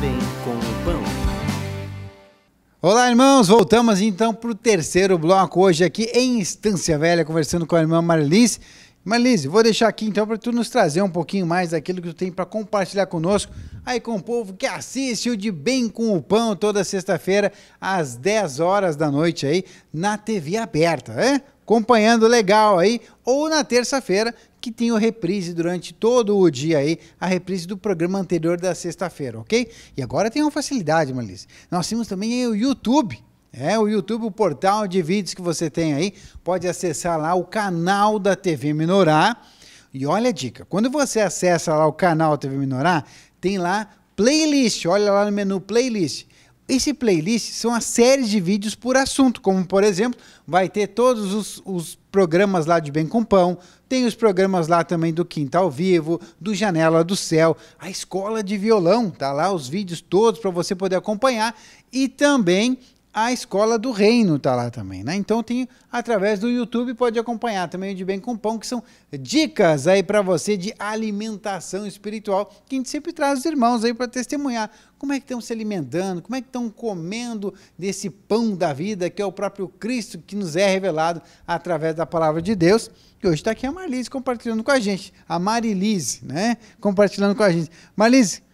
bem com o pão. Olá, irmãos! Voltamos então para o terceiro bloco hoje aqui em Estância Velha, conversando com a irmã Marlise. Marlise, vou deixar aqui então para tu nos trazer um pouquinho mais daquilo que tu tem para compartilhar conosco, aí com o povo que assiste o De Bem com o Pão toda sexta-feira, às 10 horas da noite aí, na TV aberta, é? Acompanhando legal aí, ou na terça-feira, que tem o reprise durante todo o dia aí, a reprise do programa anterior da sexta-feira, ok? E agora tem uma facilidade, malice. Nós temos também o YouTube. É, o YouTube, o portal de vídeos que você tem aí, pode acessar lá o canal da TV Minorá. E olha a dica, quando você acessa lá o canal da TV Minorá, tem lá playlist, olha lá no menu playlist. Esse playlist são as séries de vídeos por assunto, como por exemplo, vai ter todos os, os, programas lá de Bem com Pão, tem os programas lá também do Quinta ao Vivo, do Janela do Céu, a Escola de Violão, tá lá os vídeos todos para você poder acompanhar e também a Escola do Reino está lá também, né? Então tem através do YouTube pode acompanhar também o de Bem com Pão, que são dicas aí para você de alimentação espiritual que a gente sempre traz os irmãos aí para testemunhar como é que estão se alimentando, como é que estão comendo desse pão da vida que é o próprio Cristo que nos é revelado através da palavra de Deus. E hoje está aqui a Marlise compartilhando com a gente, a Marilise, né? Compartilhando com a gente. Marlise,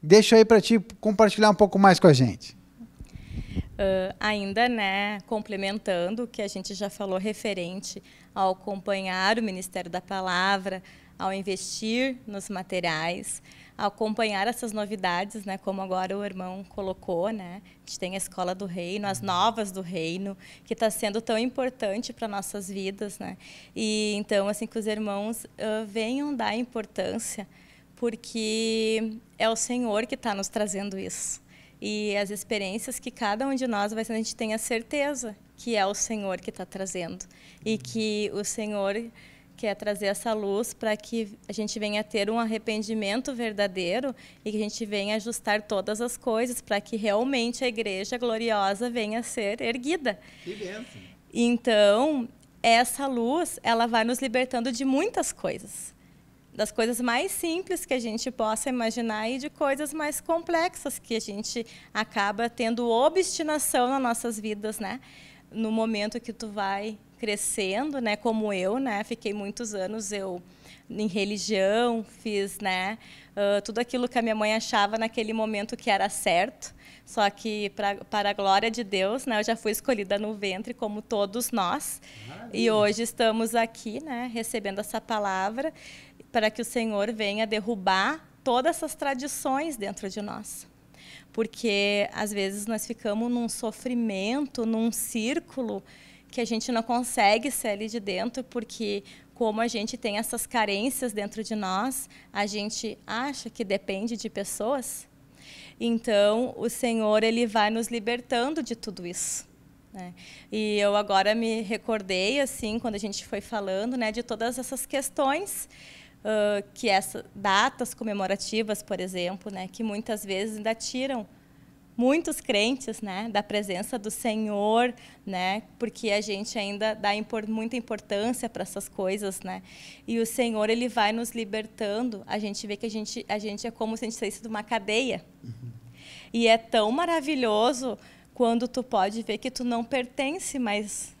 deixa aí para ti compartilhar um pouco mais com a gente. Uh, ainda né, complementando o que a gente já falou referente ao acompanhar o Ministério da Palavra, ao investir nos materiais, ao acompanhar essas novidades, né, como agora o irmão colocou, né, a gente tem a Escola do Reino, as uhum. novas do Reino, que está sendo tão importante para nossas vidas, né, e então assim que os irmãos uh, venham dar importância, porque é o Senhor que está nos trazendo isso e as experiências que cada um de nós vai sendo, a gente tenha certeza que é o Senhor que está trazendo e que o Senhor quer trazer essa luz para que a gente venha ter um arrependimento verdadeiro e que a gente venha ajustar todas as coisas para que realmente a igreja gloriosa venha a ser erguida. Que bênção. Então, essa luz, ela vai nos libertando de muitas coisas das coisas mais simples que a gente possa imaginar e de coisas mais complexas que a gente acaba tendo obstinação nas nossas vidas, né? No momento que tu vai crescendo, né? Como eu, né? Fiquei muitos anos eu em religião, fiz, né? Uh, tudo aquilo que a minha mãe achava naquele momento que era certo. Só que pra, para a glória de Deus, né? Eu já fui escolhida no ventre, como todos nós. Maravilha. E hoje estamos aqui, né? Recebendo essa palavra para que o Senhor venha derrubar todas essas tradições dentro de nós. Porque às vezes nós ficamos num sofrimento, num círculo que a gente não consegue sair de dentro, porque como a gente tem essas carências dentro de nós, a gente acha que depende de pessoas. Então, o Senhor ele vai nos libertando de tudo isso. Né? E eu agora me recordei assim, quando a gente foi falando, né, de todas essas questões uh, que essas datas comemorativas, por exemplo, né, que muitas vezes ainda tiram muitos crentes, né, da presença do Senhor, né, porque a gente ainda dá impor, muita importância para essas coisas, né, e o Senhor ele vai nos libertando. A gente vê que a gente a gente é como se a gente saísse de uma cadeia, uhum. e é tão maravilhoso quando tu pode ver que tu não pertence mais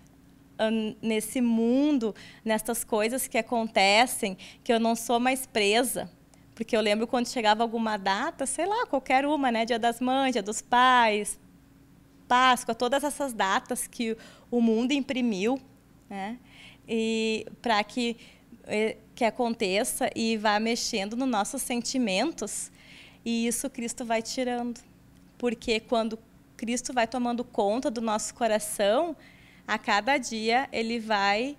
nesse mundo, nestas coisas que acontecem, que eu não sou mais presa. Porque eu lembro quando chegava alguma data, sei lá, qualquer uma, né? Dia das Mães, Dia dos Pais, Páscoa, todas essas datas que o mundo imprimiu, né? E para que eh, que aconteça e vá mexendo nos nossos sentimentos, e isso Cristo vai tirando. Porque quando Cristo vai tomando conta do nosso coração, a cada dia ele vai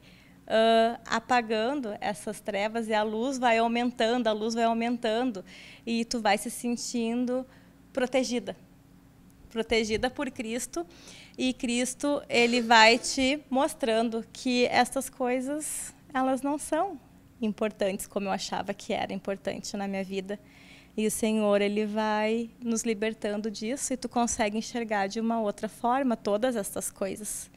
uh, apagando essas trevas e a luz vai aumentando, a luz vai aumentando e tu vai se sentindo protegida, protegida por Cristo e Cristo ele vai te mostrando que essas coisas elas não são importantes como eu achava que era importante na minha vida. E o Senhor, Ele vai nos libertando disso e tu consegue enxergar de uma outra forma todas essas coisas.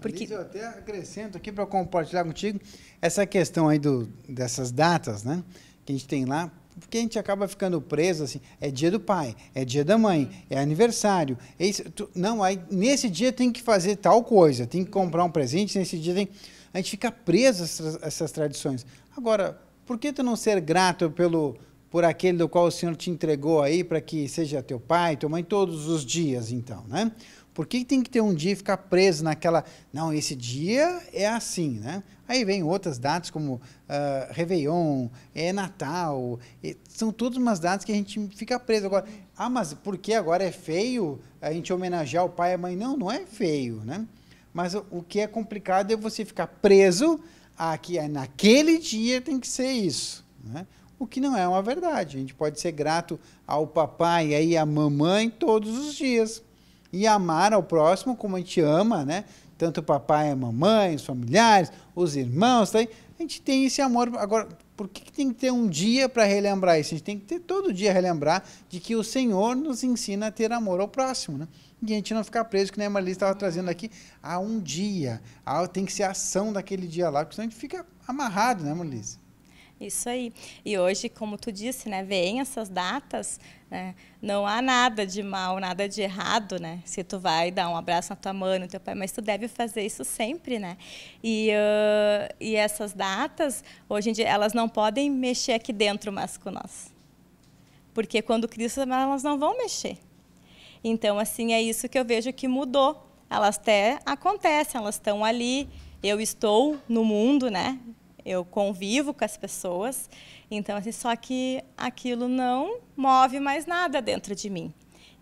Porque... Liz, eu até acrescento aqui para compartilhar contigo essa questão aí do, dessas datas, né? Que a gente tem lá, porque a gente acaba ficando preso assim, é dia do pai, é dia da mãe, é aniversário. É isso, tu, não, aí nesse dia tem que fazer tal coisa, tem que comprar um presente, nesse dia tem. A gente fica preso a essas, essas tradições. Agora, por que tu não ser grato pelo por aquele do qual o Senhor te entregou aí para que seja teu pai, tua mãe todos os dias, então, né? Por que tem que ter um dia e ficar preso naquela. Não, esse dia é assim, né? Aí vem outras datas como uh, Réveillon, é Natal, e, são todas umas datas que a gente fica preso. Agora, ah, mas por que agora é feio a gente homenagear o pai e a mãe? Não, não é feio, né? Mas o, o que é complicado é você ficar preso a que naquele dia tem que ser isso, né? o que não é uma verdade. A gente pode ser grato ao papai e aí à mamãe todos os dias e amar ao próximo como a gente ama, né? Tanto o papai, a mamãe, os familiares, os irmãos, tá aí. a gente tem esse amor. Agora, por que, que tem que ter um dia para relembrar isso? A gente tem que ter todo dia relembrar de que o Senhor nos ensina a ter amor ao próximo, né? E a gente não ficar preso, que nem a Marli estava trazendo aqui, a um dia. A, tem que ser a ação daquele dia lá, porque senão a gente fica amarrado, né, Marlise? Isso aí. E hoje, como tu disse, né, vem essas datas, né, não há nada de mal, nada de errado, né? Se tu vai dar um abraço na tua mãe, no teu pai, mas tu deve fazer isso sempre, né? E, uh, e essas datas, hoje em dia, elas não podem mexer aqui dentro mais com nós. Porque quando Cristo, elas não vão mexer. Então, assim, é isso que eu vejo que mudou. Elas até acontecem, elas estão ali, eu estou no mundo, né? eu convivo com as pessoas, então assim, só que aquilo não move mais nada dentro de mim.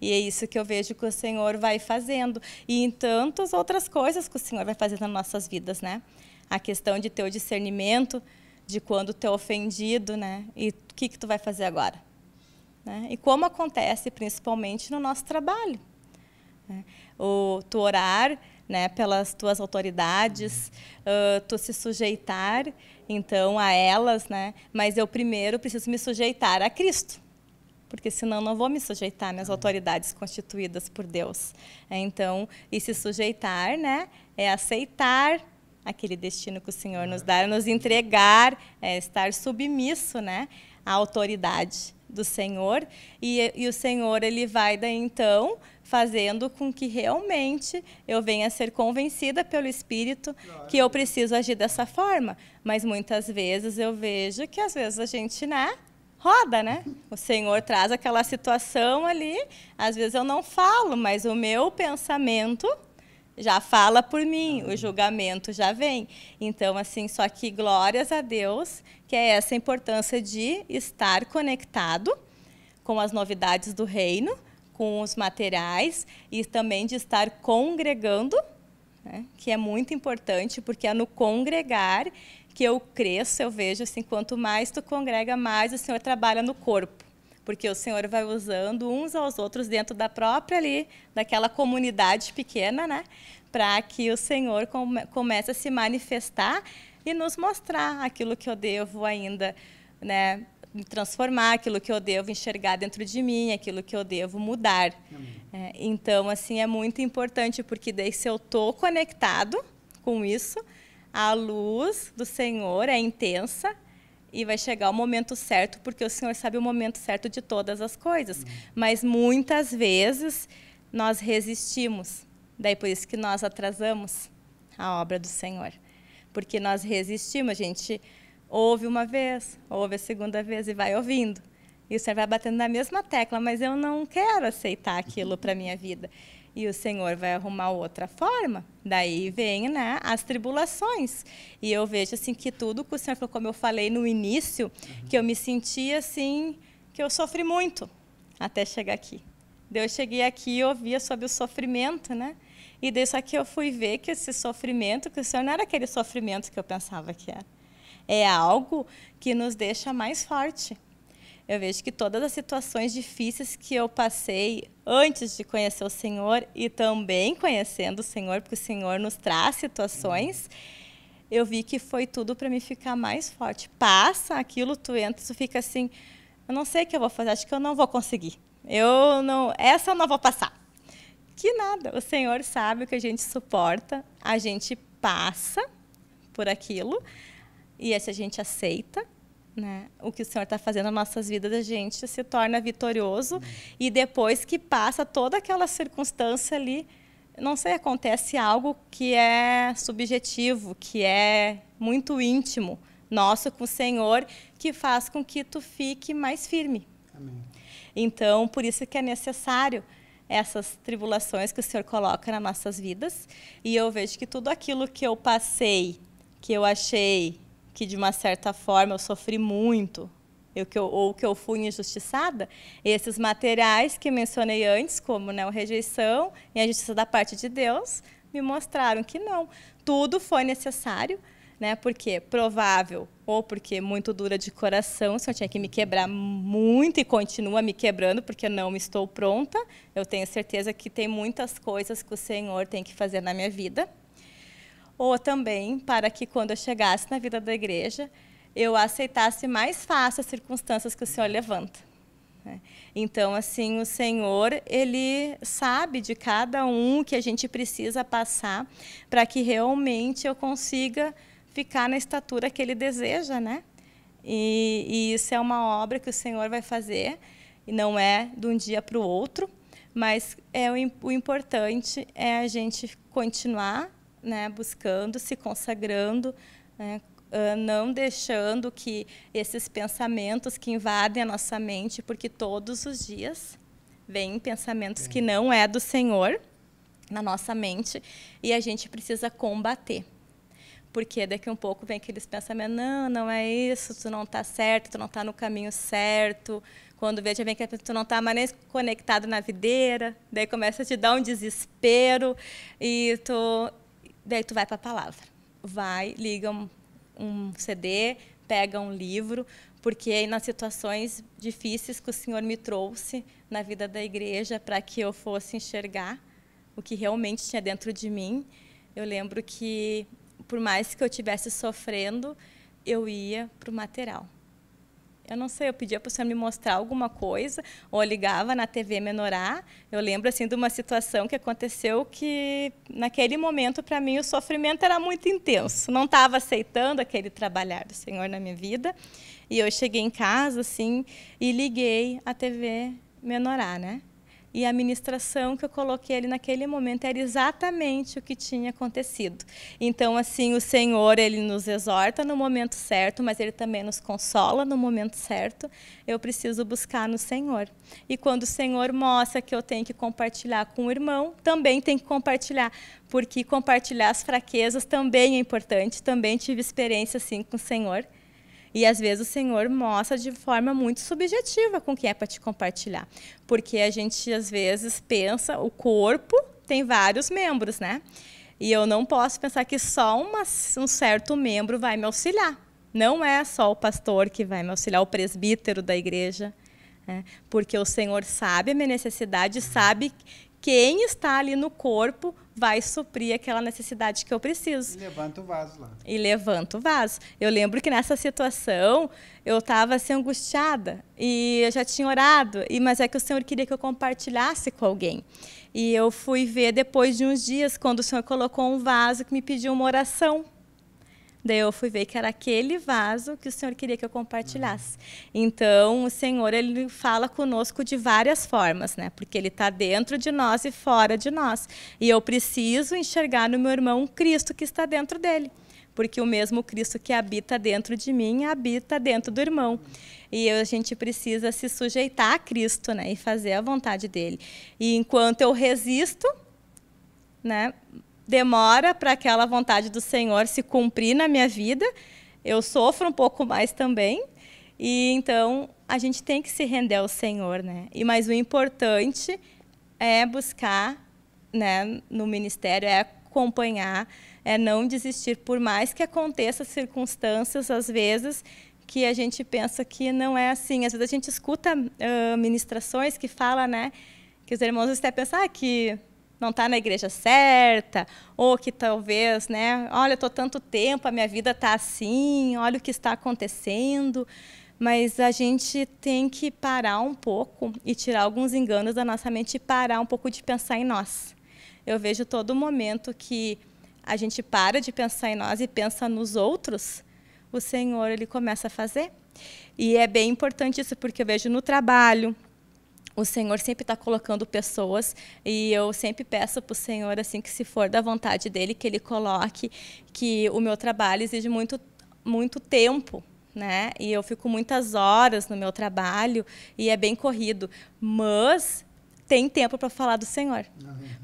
E é isso que eu vejo que o Senhor vai fazendo e em tantas outras coisas que o Senhor vai fazendo nas nossas vidas, né? A questão de ter o discernimento de quando teu ofendido, né? E o que que tu vai fazer agora? Né? E como acontece principalmente no nosso trabalho. Né? O tu orar né, pelas tuas autoridades, uh, tu se sujeitar então a elas, né? Mas eu primeiro preciso me sujeitar a Cristo, porque senão não vou me sujeitar às ah. autoridades constituídas por Deus. Então, e se sujeitar, né, é aceitar aquele destino que o Senhor nos ah. dá, nos entregar, é estar submisso, né, à autoridade do Senhor e, e o Senhor ele vai daí então fazendo com que realmente eu venha a ser convencida pelo Espírito que eu preciso agir dessa forma. Mas muitas vezes eu vejo que às vezes a gente né, roda, né? O Senhor traz aquela situação ali, às vezes eu não falo, mas o meu pensamento já fala por mim, o julgamento já vem. Então, assim, só que glórias a Deus, que é essa importância de estar conectado com as novidades do reino, com os materiais e também de estar congregando, né, que é muito importante, porque é no congregar que eu cresço, eu vejo assim, quanto mais tu congrega, mais o Senhor trabalha no corpo porque o Senhor vai usando uns aos outros dentro da própria ali, daquela comunidade pequena, né? Para que o Senhor come, comece a se manifestar e nos mostrar aquilo que eu devo ainda, né? me transformar, aquilo que eu devo enxergar dentro de mim, aquilo que eu devo mudar. É, então, assim, é muito importante, porque daí se eu estou conectado com isso, a luz do Senhor é intensa e vai chegar o momento certo, porque o Senhor sabe o momento certo de todas as coisas. Uhum. Mas muitas vezes nós resistimos. Daí por isso que nós atrasamos a obra do Senhor. Porque nós resistimos, a gente ouve uma vez, ouve a segunda vez e vai ouvindo. E o Senhor vai batendo na mesma tecla, mas eu não quero aceitar aquilo para minha vida e o Senhor vai arrumar outra forma. Daí vem né, as tribulações. E eu vejo assim que tudo que o Senhor falou, como eu falei no início, uhum. que eu me sentia assim, que eu sofri muito até chegar aqui. Daí eu cheguei aqui e ouvia sobre o sofrimento, né? E daí só que eu fui ver que esse sofrimento, que o Senhor não era aquele sofrimento que eu pensava que era. É algo que nos deixa mais forte eu vejo que todas as situações difíceis que eu passei antes de conhecer o Senhor e também conhecendo o Senhor, porque o Senhor nos traz situações, eu vi que foi tudo para me ficar mais forte. Passa aquilo, tu entra, tu fica assim, eu não sei o que eu vou fazer, acho que eu não vou conseguir. Eu não, essa eu não vou passar. Que nada, o Senhor sabe o que a gente suporta, a gente passa por aquilo e se a gente aceita, né? O que o Senhor está fazendo nas nossas vidas, a gente se torna vitorioso uhum. e depois que passa toda aquela circunstância ali, não sei, acontece algo que é subjetivo, que é muito íntimo nosso com o Senhor, que faz com que tu fique mais firme. Amém. Então, por isso que é necessário essas tribulações que o Senhor coloca nas nossas vidas. E eu vejo que tudo aquilo que eu passei, que eu achei que de uma certa forma eu sofri muito, eu, que eu, ou que eu fui injustiçada, esses materiais que mencionei antes, como né, rejeição e a justiça da parte de Deus, me mostraram que não. Tudo foi necessário, né, porque provável ou porque muito dura de coração, Se eu tinha que me quebrar muito e continua me quebrando, porque não estou pronta. Eu tenho certeza que tem muitas coisas que o Senhor tem que fazer na minha vida ou também para que quando eu chegasse na vida da igreja, eu aceitasse mais fácil as circunstâncias que o Senhor levanta. Né? Então, assim, o Senhor, Ele sabe de cada um que a gente precisa passar para que realmente eu consiga ficar na estatura que Ele deseja, né? E, e, isso é uma obra que o Senhor vai fazer, e não é de um dia para o outro, mas é o, o importante é a gente continuar né, buscando, se consagrando, né, ah, não deixando que esses pensamentos que invadem a nossa mente, porque todos os dias vêm pensamentos que não é do Senhor na nossa mente e a gente precisa combater. Porque daqui um pouco vem aqueles pensamentos, não, não é isso, tu não está certo, tu não está no caminho certo. Quando veja vem que tu não está mais nem conectado na videira, daí começa a te dar um desespero e tu Daí tu vai para a palavra. Vai, liga um, um CD, pega um livro, porque nas situações difíceis que o Senhor me trouxe na vida da igreja para que eu fosse enxergar o que realmente tinha dentro de mim, eu lembro que por mais que eu estivesse sofrendo, eu ia para o material eu não sei, eu pedia para o senhor me mostrar alguma coisa, ou ligava na TV Menorá. Eu lembro assim de uma situação que aconteceu que naquele momento para mim o sofrimento era muito intenso. Não estava aceitando aquele trabalhar do Senhor na minha vida. E eu cheguei em casa assim e liguei a TV Menorá, né? E a ministração que eu coloquei ali naquele momento era exatamente o que tinha acontecido. Então, assim, o Senhor, ele nos exorta no momento certo, mas ele também nos consola no momento certo. Eu preciso buscar no Senhor. E quando o Senhor mostra que eu tenho que compartilhar com o irmão, também tem que compartilhar, porque compartilhar as fraquezas também é importante. Também tive experiência assim com o Senhor e às vezes o Senhor mostra de forma muito subjetiva com o que é para te compartilhar. Porque a gente às vezes pensa, o corpo tem vários membros, né? E eu não posso pensar que só uma, um certo membro vai me auxiliar. Não é só o pastor que vai me auxiliar, o presbítero da igreja. Né? Porque o Senhor sabe a minha necessidade, sabe quem está ali no corpo vai suprir aquela necessidade que eu preciso. E levanta o vaso lá. E levanta o vaso. Eu lembro que nessa situação eu estava assim angustiada e eu já tinha orado, e mas é que o Senhor queria que eu compartilhasse com alguém. E eu fui ver depois de uns dias quando o Senhor colocou um vaso que me pediu uma oração Daí eu fui ver que era aquele vaso que o Senhor queria que eu compartilhasse. Então, o Senhor, ele fala conosco de várias formas, né? Porque ele está dentro de nós e fora de nós. E eu preciso enxergar no meu irmão Cristo que está dentro dele porque o mesmo Cristo que habita dentro de mim habita dentro do irmão. E a gente precisa se sujeitar a Cristo, né, e fazer a vontade dele. E enquanto eu resisto, né, demora para aquela vontade do Senhor se cumprir na minha vida. Eu sofro um pouco mais também. E então a gente tem que se render ao Senhor, né? E mas o importante é buscar, né, no ministério é acompanhar, é não desistir por mais que aconteça circunstâncias às vezes que a gente pensa que não é assim. Às vezes a gente escuta uh, ministrações que fala, né, que os irmãos até pensam ah, que não está na igreja certa, ou que talvez, né, olha, estou tanto tempo, a minha vida está assim, olha o que está acontecendo. Mas a gente tem que parar um pouco e tirar alguns enganos da nossa mente e parar um pouco de pensar em nós. Eu vejo todo momento que a gente para de pensar em nós e pensa nos outros, o Senhor ele começa a fazer. E é bem importante isso, porque eu vejo no trabalho, o Senhor sempre está colocando pessoas e eu sempre peço para o Senhor assim que se for da vontade dele que ele coloque que o meu trabalho exige muito muito tempo né? E eu fico muitas horas no meu trabalho e é bem corrido, mas tem tempo para falar do Senhor,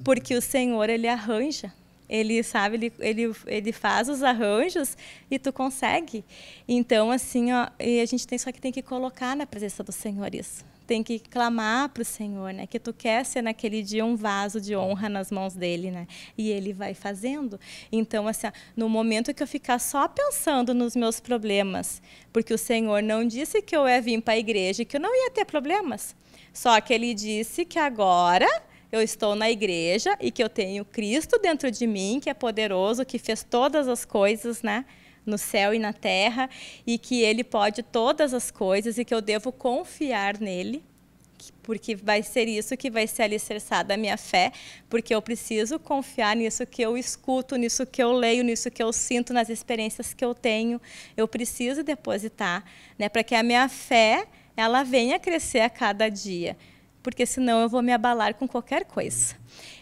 porque o Senhor ele arranja, ele sabe, ele, ele, ele faz os arranjos e tu consegue. Então assim, ó, a gente tem só que tem que colocar na presença do Senhor isso tem que clamar para o Senhor, né? Que tu quer ser naquele dia um vaso de honra nas mãos dele, né? E ele vai fazendo. Então, assim, no momento que eu ficar só pensando nos meus problemas, porque o Senhor não disse que eu ia vir para a igreja, que eu não ia ter problemas. Só que ele disse que agora eu estou na igreja e que eu tenho Cristo dentro de mim, que é poderoso, que fez todas as coisas, né? no céu e na terra, e que Ele pode todas as coisas e que eu devo confiar nele, porque vai ser isso que vai ser alicerçada a minha fé, porque eu preciso confiar nisso que eu escuto, nisso que eu leio, nisso que eu sinto, nas experiências que eu tenho. Eu preciso depositar, né, para que a minha fé ela venha crescer a cada dia porque senão eu vou me abalar com qualquer coisa.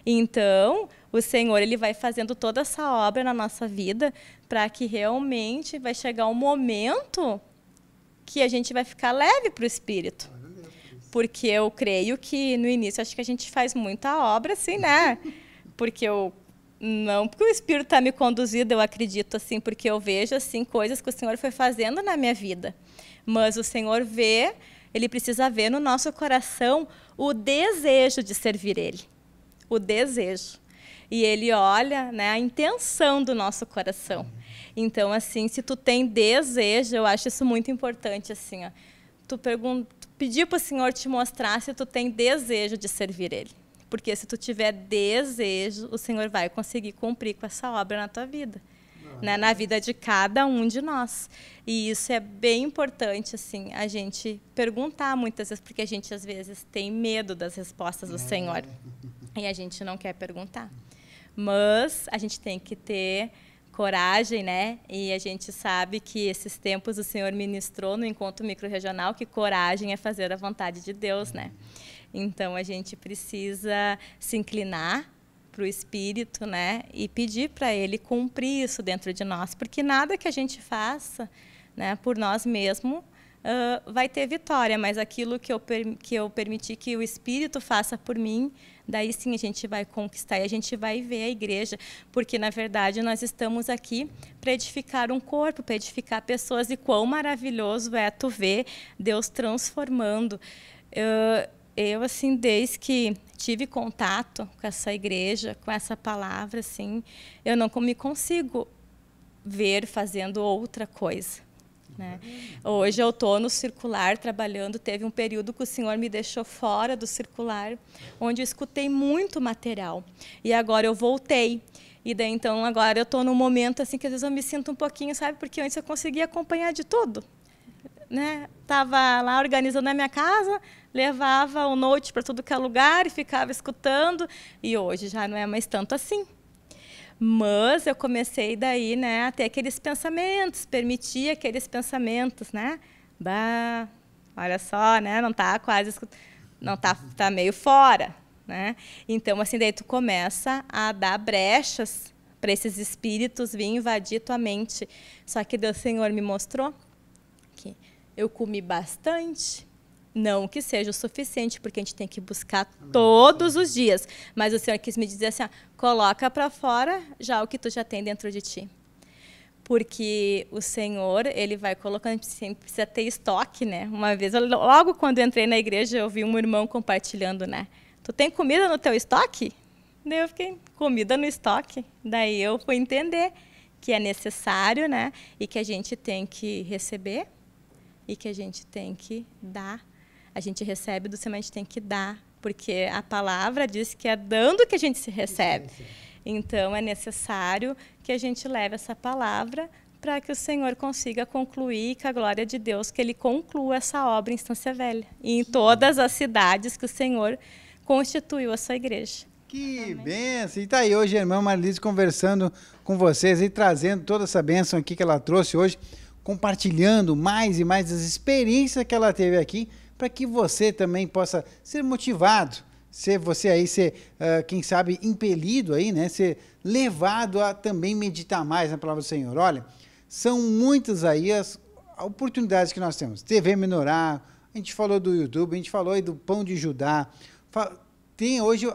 Então, o Senhor ele vai fazendo toda essa obra na nossa vida para que realmente vai chegar um momento que a gente vai ficar leve para o Espírito. Porque eu creio que no início acho que a gente faz muita obra, assim, né? Porque eu não porque o Espírito está me conduzindo, eu acredito assim, porque eu vejo assim coisas que o Senhor foi fazendo na minha vida. Mas o Senhor vê, Ele precisa ver no nosso coração o desejo de servir Ele, o desejo e ele olha né, a intenção do nosso coração. Então, assim, se tu tem desejo, eu acho isso muito importante, assim, ó, tu, tu pedir para o Senhor te mostrar se tu tem desejo de servir Ele. Porque se tu tiver desejo, o Senhor vai conseguir cumprir com essa obra na tua vida. Né, na vida de cada um de nós. E isso é bem importante, assim, a gente perguntar muitas vezes, porque a gente às vezes tem medo das respostas do Senhor e a gente não quer perguntar mas a gente tem que ter coragem, né? E a gente sabe que esses tempos o Senhor ministrou no encontro microrregional que coragem é fazer a vontade de Deus, né? Então a gente precisa se inclinar para o Espírito, né? E pedir para Ele cumprir isso dentro de nós, porque nada que a gente faça, né, por nós mesmos uh, vai ter vitória, mas aquilo que eu, que eu permiti que o Espírito faça por mim, daí sim a gente vai conquistar e a gente vai ver a igreja, porque na verdade nós estamos aqui para edificar um corpo, para edificar pessoas, e quão maravilhoso é tu ver Deus transformando. Uh, eu, assim, desde que tive contato com essa igreja, com essa palavra, assim, eu não me consigo ver fazendo outra coisa. Né? Hoje eu estou no circular trabalhando. Teve um período que o senhor me deixou fora do circular, onde eu escutei muito material. E agora eu voltei. E daí, então, agora eu estou num momento assim que às vezes eu me sinto um pouquinho, sabe? Porque antes eu conseguia acompanhar de tudo. Né? Tava lá organizando a minha casa, levava o note para tudo que é lugar e ficava escutando. E hoje já não é mais tanto assim. Mas eu comecei daí, né, a ter aqueles pensamentos, permitir aqueles pensamentos, né? Bah, olha só, né? Não tá quase não tá tá meio fora, né? Então assim daí tu começa a dar brechas para esses espíritos vir invadir tua mente. Só que Deus Senhor me mostrou que eu comi bastante, não que seja o suficiente, porque a gente tem que buscar Amém. todos os dias. Mas o Senhor quis me dizer assim: ó, coloca para fora já o que tu já tem dentro de ti. Porque o Senhor, ele vai colocando, a gente precisa ter estoque, né? Uma vez, logo quando entrei na igreja, eu vi um irmão compartilhando, né? Tu tem comida no teu estoque? Daí eu fiquei, comida no estoque. Daí eu fui entender que é necessário, né? E que a gente tem que receber e que a gente tem que dar a gente recebe do céu, a gente tem que dar, porque a palavra diz que é dando que a gente se recebe. Então é necessário que a gente leve essa palavra para que o Senhor consiga concluir com a glória de Deus que ele conclua essa obra em Estância Velha e em todas as cidades que o Senhor constituiu a sua igreja. Que Amém. benção! E tá aí hoje irmã Marlise conversando com vocês e trazendo toda essa bênção aqui que ela trouxe hoje, compartilhando mais e mais as experiências que ela teve aqui para que você também possa ser motivado, ser você aí ser, uh, quem sabe, impelido aí, né? Ser levado a também meditar mais na palavra do Senhor. Olha, são muitas aí as oportunidades que nós temos. TV Menorar, a gente falou do YouTube, a gente falou aí do Pão de Judá. Tem hoje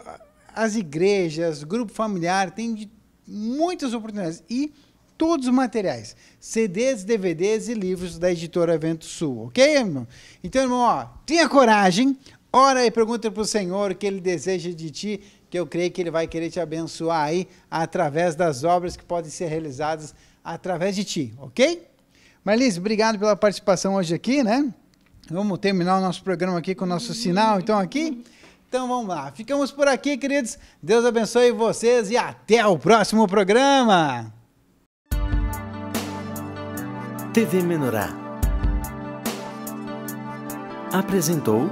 as igrejas, grupo familiar, tem muitas oportunidades. E todos os materiais, CDs, DVDs e livros da editora Vento Sul, ok, irmão? Então, irmão, ó, tenha coragem, ora e pergunta para o Senhor o que ele deseja de ti, que eu creio que ele vai querer te abençoar aí através das obras que podem ser realizadas através de ti, ok? Marlis, obrigado pela participação hoje aqui, né? Vamos terminar o nosso programa aqui com o nosso sinal, então, aqui. Então vamos lá. Ficamos por aqui, queridos. Deus abençoe vocês e até o próximo programa. TV Menorá apresentou